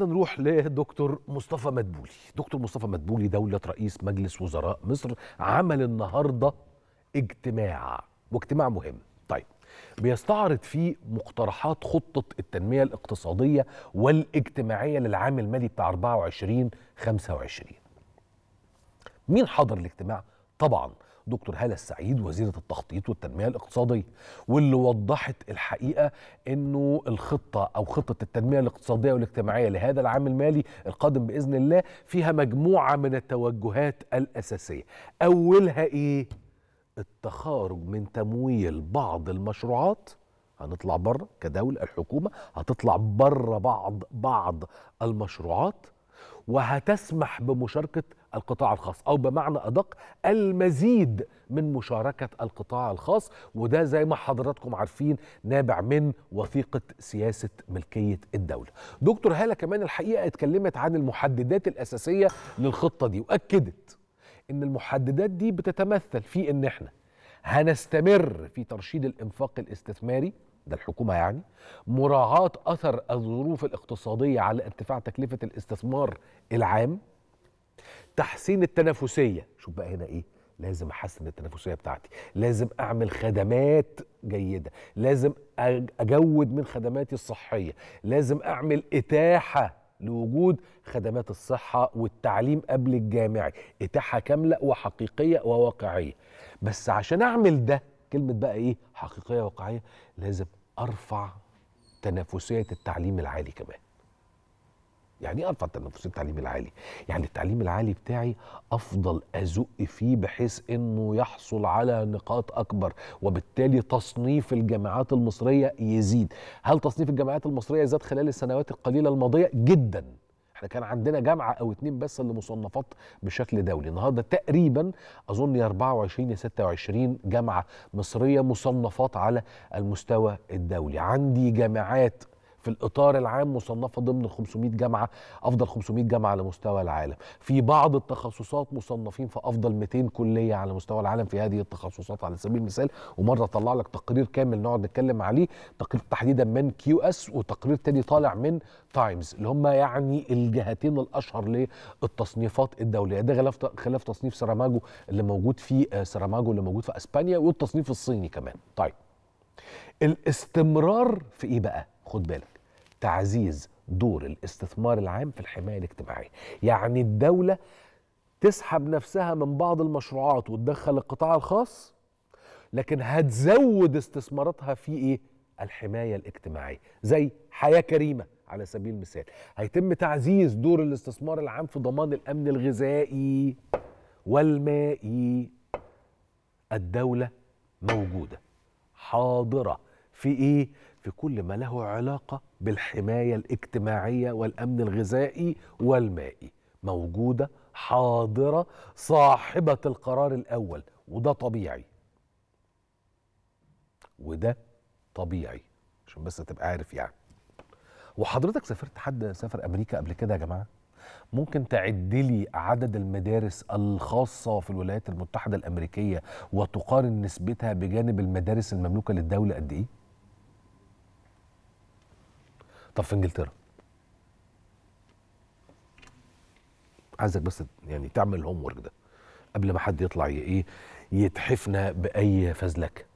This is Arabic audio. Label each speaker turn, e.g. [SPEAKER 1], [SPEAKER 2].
[SPEAKER 1] نروح لدكتور مصطفى مدبولي دكتور مصطفى مدبولي دولة رئيس مجلس وزراء مصر عمل النهاردة اجتماع واجتماع مهم طيب بيستعرض فيه مقترحات خطة التنمية الاقتصادية والاجتماعية للعام المالي بتاع 24 25 مين حضر الاجتماع؟ طبعا دكتور هالة السعيد وزيرة التخطيط والتنمية الاقتصادية واللي وضحت الحقيقة أنه الخطة أو خطة التنمية الاقتصادية والاجتماعية لهذا العام المالي القادم بإذن الله فيها مجموعة من التوجهات الأساسية أولها إيه؟ التخارج من تمويل بعض المشروعات هنطلع بره كدولة الحكومة هتطلع بره بعض بعض المشروعات وهتسمح بمشاركة القطاع الخاص او بمعنى ادق المزيد من مشاركه القطاع الخاص وده زي ما حضراتكم عارفين نابع من وثيقه سياسه ملكيه الدوله. دكتور هاله كمان الحقيقه اتكلمت عن المحددات الاساسيه للخطه دي واكدت ان المحددات دي بتتمثل في ان احنا هنستمر في ترشيد الانفاق الاستثماري ده الحكومة يعني مراعاة أثر الظروف الاقتصادية على ارتفاع تكلفة الاستثمار العام تحسين التنافسيه شوف بقى هنا ايه لازم احسن التنافسيه بتاعتي لازم اعمل خدمات جيده لازم اجود من خدماتي الصحيه لازم اعمل اتاحه لوجود خدمات الصحه والتعليم قبل الجامعي اتاحه كامله وحقيقيه وواقعيه بس عشان اعمل ده كلمه بقى ايه حقيقيه وواقعيه لازم ارفع تنافسيه التعليم العالي كمان يعني ايه ارفع التنافسيه التعليم العالي يعني التعليم العالي بتاعي افضل ازق فيه بحيث انه يحصل على نقاط اكبر وبالتالي تصنيف الجامعات المصريه يزيد هل تصنيف الجامعات المصريه زاد خلال السنوات القليله الماضيه جدا احنا كان عندنا جامعه او اتنين بس اللي مصنفات بشكل دولي النهارده تقريبا اظن 24 ل 26 جامعه مصريه مصنفات على المستوى الدولي عندي جامعات في الاطار العام مصنفه ضمن 500 جامعه افضل 500 جامعه على مستوى العالم في بعض التخصصات مصنفين في افضل 200 كليه على مستوى العالم في هذه التخصصات على سبيل المثال ومره طلع لك تقرير كامل نقعد نتكلم عليه تقرير تحديدا من كيو اس وتقرير تاني طالع من تايمز اللي هم يعني الجهتين الاشهر للتصنيفات الدوليه ده خلاف خلاف تصنيف سراماجو اللي موجود في آه، سراماجو اللي موجود في اسبانيا والتصنيف الصيني كمان طيب الاستمرار في ايه بقى خد بالك تعزيز دور الاستثمار العام في الحمايه الاجتماعيه يعني الدوله تسحب نفسها من بعض المشروعات وتدخل القطاع الخاص لكن هتزود استثماراتها في ايه الحمايه الاجتماعيه زي حياه كريمه على سبيل المثال هيتم تعزيز دور الاستثمار العام في ضمان الامن الغذائي والمائي الدوله موجوده حاضره في ايه في كل ما له علاقه بالحمايه الاجتماعيه والامن الغذائي والمائي موجوده حاضره صاحبه القرار الاول وده طبيعي وده طبيعي عشان بس تبقى عارف يعني وحضرتك سافرت حد سافر امريكا قبل كده يا جماعه ممكن تعد لي عدد المدارس الخاصة في الولايات المتحدة الأمريكية وتقارن نسبتها بجانب المدارس المملوكة للدولة قد إيه؟ طب في انجلترا عايزك بس يعني تعمل الهوم ورك ده قبل ما حد يطلع ايه يتحفنا باي فزلكه